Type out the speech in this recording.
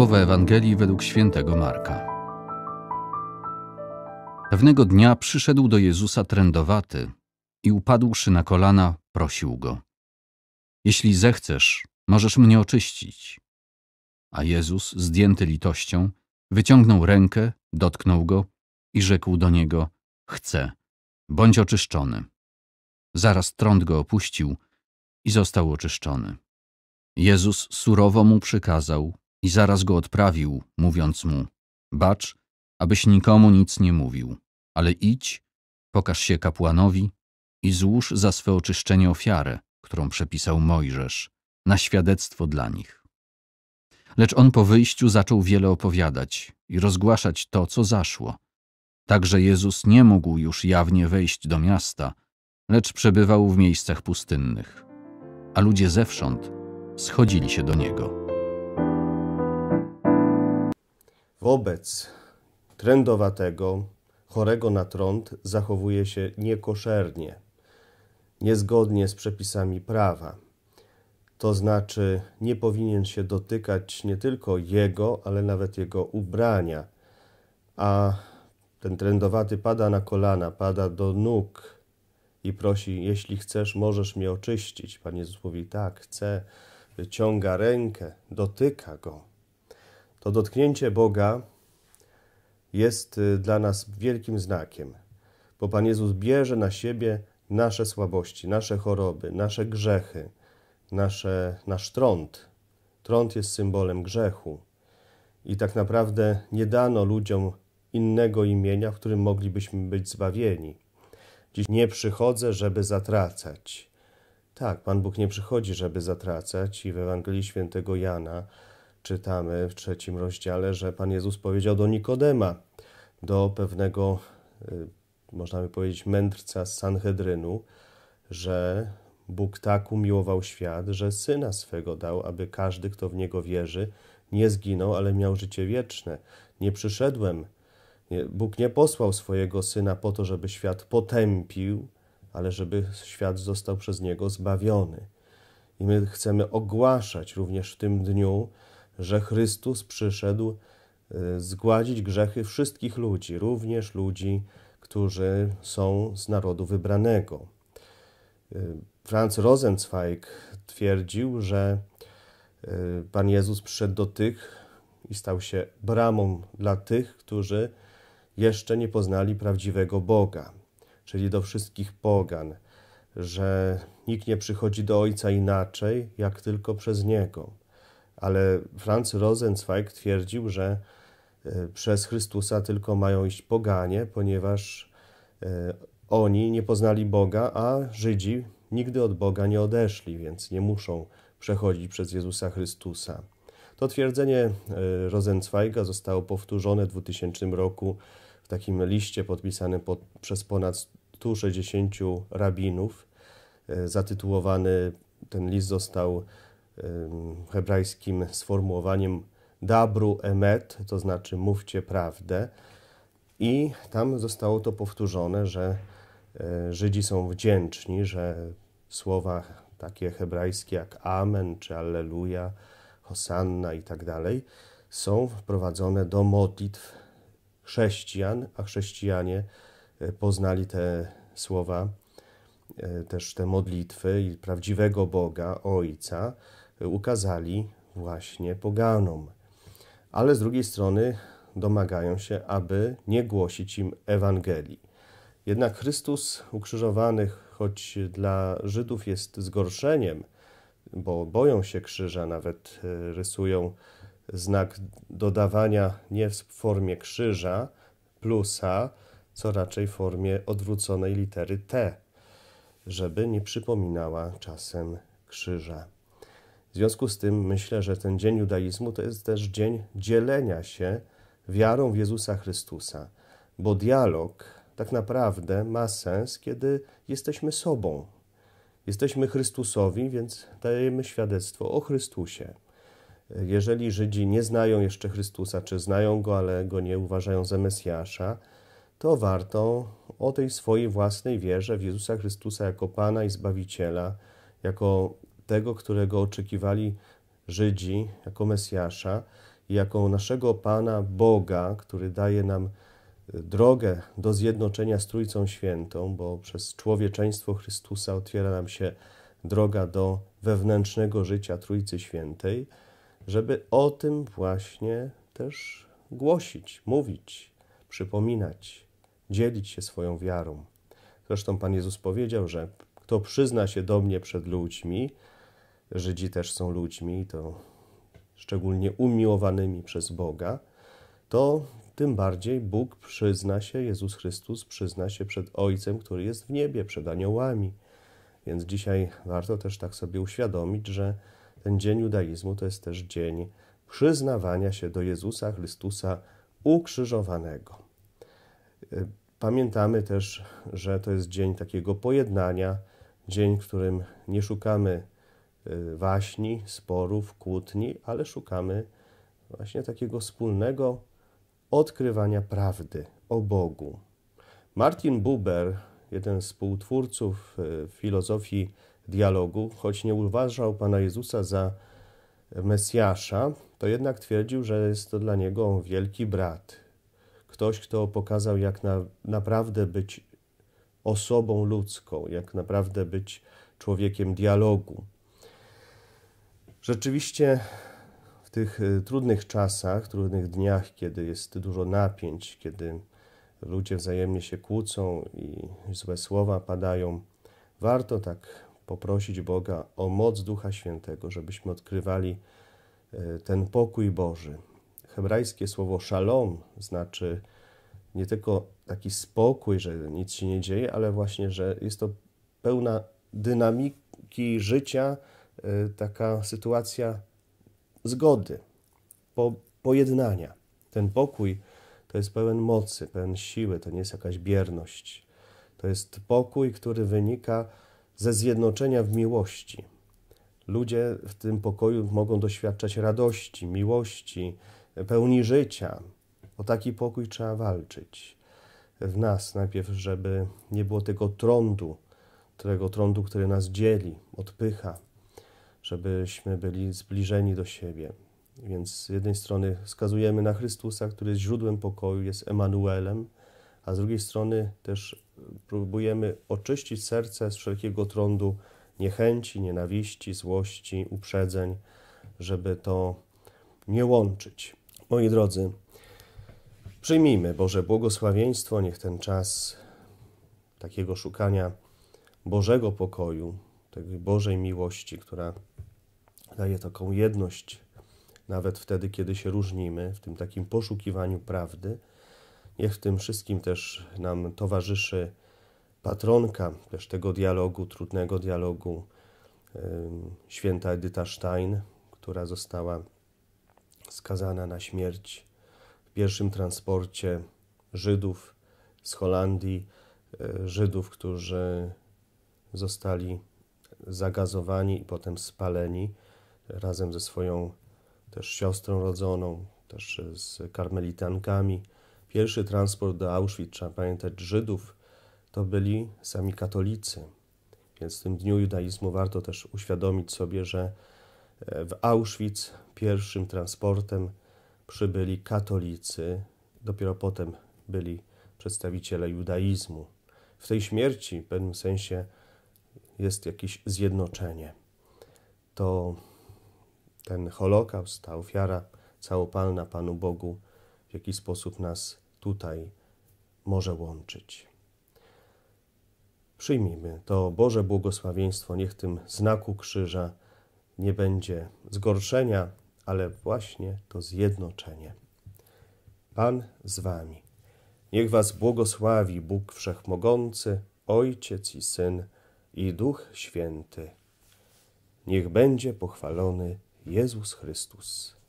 Słowa Ewangelii według świętego Marka. Pewnego dnia przyszedł do Jezusa trędowaty i upadłszy na kolana, prosił go: Jeśli zechcesz, możesz mnie oczyścić. A Jezus, zdjęty litością, wyciągnął rękę, dotknął go i rzekł do niego: Chcę, bądź oczyszczony. Zaraz trąd go opuścił i został oczyszczony. Jezus surowo mu przykazał: i zaraz go odprawił, mówiąc mu, bacz, abyś nikomu nic nie mówił, ale idź, pokaż się kapłanowi i złóż za swe oczyszczenie ofiarę, którą przepisał Mojżesz, na świadectwo dla nich. Lecz on po wyjściu zaczął wiele opowiadać i rozgłaszać to, co zaszło. Także Jezus nie mógł już jawnie wejść do miasta, lecz przebywał w miejscach pustynnych, a ludzie zewsząd schodzili się do Niego. wobec trędowatego, chorego na trąd zachowuje się niekoszernie, niezgodnie z przepisami prawa. To znaczy, nie powinien się dotykać nie tylko jego, ale nawet jego ubrania, a ten trędowaty pada na kolana, pada do nóg i prosi: Jeśli chcesz, możesz mnie oczyścić. Pan Jezus mówi: Tak, chcę. Wyciąga rękę, dotyka go to dotknięcie Boga jest y, dla nas wielkim znakiem, bo Pan Jezus bierze na siebie nasze słabości, nasze choroby, nasze grzechy, nasze, nasz trąd. Trąd jest symbolem grzechu. I tak naprawdę nie dano ludziom innego imienia, w którym moglibyśmy być zbawieni. Dziś nie przychodzę, żeby zatracać. Tak, Pan Bóg nie przychodzi, żeby zatracać i w Ewangelii Świętego Jana czytamy w trzecim rozdziale, że Pan Jezus powiedział do Nikodema, do pewnego, y, można by powiedzieć, mędrca z Sanhedrynu, że Bóg tak umiłował świat, że Syna swego dał, aby każdy, kto w Niego wierzy, nie zginął, ale miał życie wieczne. Nie przyszedłem, Bóg nie posłał swojego Syna po to, żeby świat potępił, ale żeby świat został przez Niego zbawiony. I my chcemy ogłaszać również w tym dniu, że Chrystus przyszedł e, zgładzić grzechy wszystkich ludzi, również ludzi, którzy są z narodu wybranego. E, Franz Rosenzweig twierdził, że e, Pan Jezus przyszedł do tych i stał się bramą dla tych, którzy jeszcze nie poznali prawdziwego Boga, czyli do wszystkich pogan, że nikt nie przychodzi do Ojca inaczej, jak tylko przez Niego ale Franz Rosenzweig twierdził, że e, przez Chrystusa tylko mają iść poganie, ponieważ e, oni nie poznali Boga, a Żydzi nigdy od Boga nie odeszli, więc nie muszą przechodzić przez Jezusa Chrystusa. To twierdzenie e, Rosenzweiga zostało powtórzone w 2000 roku w takim liście podpisanym pod, przez ponad 160 rabinów, zatytułowany ten list został hebrajskim sformułowaniem dabru emet, to znaczy mówcie prawdę. I tam zostało to powtórzone, że e, Żydzi są wdzięczni, że słowa takie hebrajskie jak amen czy alleluja, hosanna i tak dalej są wprowadzone do modlitw chrześcijan, a chrześcijanie e, poznali te słowa, e, też te modlitwy i prawdziwego Boga, Ojca, ukazali właśnie poganom. Ale z drugiej strony domagają się, aby nie głosić im Ewangelii. Jednak Chrystus ukrzyżowany, choć dla Żydów jest zgorszeniem, bo boją się krzyża, nawet e, rysują znak dodawania nie w formie krzyża, plusa, co raczej w formie odwróconej litery T, żeby nie przypominała czasem krzyża. W związku z tym myślę, że ten dzień judaizmu to jest też dzień dzielenia się wiarą w Jezusa Chrystusa, bo dialog tak naprawdę ma sens, kiedy jesteśmy sobą. Jesteśmy Chrystusowi, więc dajemy świadectwo o Chrystusie. Jeżeli Żydzi nie znają jeszcze Chrystusa, czy znają go, ale go nie uważają za Mesjasza, to warto o tej swojej własnej wierze w Jezusa Chrystusa jako Pana i Zbawiciela, jako tego, którego oczekiwali Żydzi jako Mesjasza i jako naszego Pana Boga, który daje nam e, drogę do zjednoczenia z Trójcą Świętą, bo przez człowieczeństwo Chrystusa otwiera nam się droga do wewnętrznego życia Trójcy Świętej, żeby o tym właśnie też głosić, mówić, przypominać, dzielić się swoją wiarą. Zresztą Pan Jezus powiedział, że kto przyzna się do mnie przed ludźmi, Żydzi też są ludźmi, to szczególnie umiłowanymi przez Boga, to tym bardziej Bóg przyzna się, Jezus Chrystus przyzna się przed Ojcem, który jest w niebie, przed aniołami. Więc dzisiaj warto też tak sobie uświadomić, że ten dzień judaizmu to jest też dzień przyznawania się do Jezusa Chrystusa ukrzyżowanego. Pamiętamy też, że to jest dzień takiego pojednania, dzień, w którym nie szukamy Y, waśni, sporów, kłótni, ale szukamy właśnie takiego wspólnego odkrywania prawdy o Bogu. Martin Buber, jeden z współtwórców y, filozofii dialogu, choć nie uważał Pana Jezusa za Mesjasza, to jednak twierdził, że jest to dla niego wielki brat. Ktoś, kto pokazał, jak na, naprawdę być osobą ludzką, jak naprawdę być człowiekiem dialogu. Rzeczywiście w tych y, trudnych czasach, trudnych dniach, kiedy jest dużo napięć, kiedy ludzie wzajemnie się kłócą i złe słowa padają, warto tak poprosić Boga o moc Ducha Świętego, żebyśmy odkrywali y, ten pokój Boży. Hebrajskie słowo shalom znaczy nie tylko taki spokój, że nic się nie dzieje, ale właśnie, że jest to pełna dynamiki życia, Y, taka sytuacja zgody, po, pojednania. Ten pokój to jest pełen mocy, pełen siły, to nie jest jakaś bierność. To jest pokój, który wynika ze zjednoczenia w miłości. Ludzie w tym pokoju mogą doświadczać radości, miłości, pełni życia. O taki pokój trzeba walczyć w nas najpierw, żeby nie było tego trądu, tego trądu, który nas dzieli, odpycha, żebyśmy byli zbliżeni do siebie. Więc z jednej strony wskazujemy na Chrystusa, który jest źródłem pokoju, jest Emanuelem, a z drugiej strony też próbujemy oczyścić serce z wszelkiego trądu niechęci, nienawiści, złości, uprzedzeń, żeby to nie łączyć. Moi drodzy, przyjmijmy Boże błogosławieństwo, niech ten czas takiego szukania Bożego pokoju tej Bożej miłości, która daje taką jedność, nawet wtedy, kiedy się różnimy, w tym takim poszukiwaniu prawdy. Niech w tym wszystkim też nam towarzyszy patronka też tego dialogu, trudnego dialogu, święta Edyta Stein, która została skazana na śmierć w pierwszym transporcie Żydów z Holandii, e, Żydów, którzy zostali zagazowani i potem spaleni razem ze swoją też siostrą rodzoną, też z karmelitankami. Pierwszy transport do Auschwitz, trzeba pamiętać, Żydów to byli sami katolicy. Więc w tym dniu judaizmu warto też uświadomić sobie, że e, w Auschwitz pierwszym transportem przybyli katolicy, dopiero potem byli przedstawiciele judaizmu. W tej śmierci w pewnym sensie jest jakieś zjednoczenie. To ten Holokaust, ta ofiara całopalna Panu Bogu w jakiś sposób nas tutaj może łączyć. Przyjmijmy to Boże błogosławieństwo, niech tym znaku krzyża nie będzie zgorszenia, ale właśnie to zjednoczenie. Pan z Wami. Niech Was błogosławi Bóg Wszechmogący, Ojciec i Syn i Duch Święty. Niech będzie pochwalony Jezus Chrystus.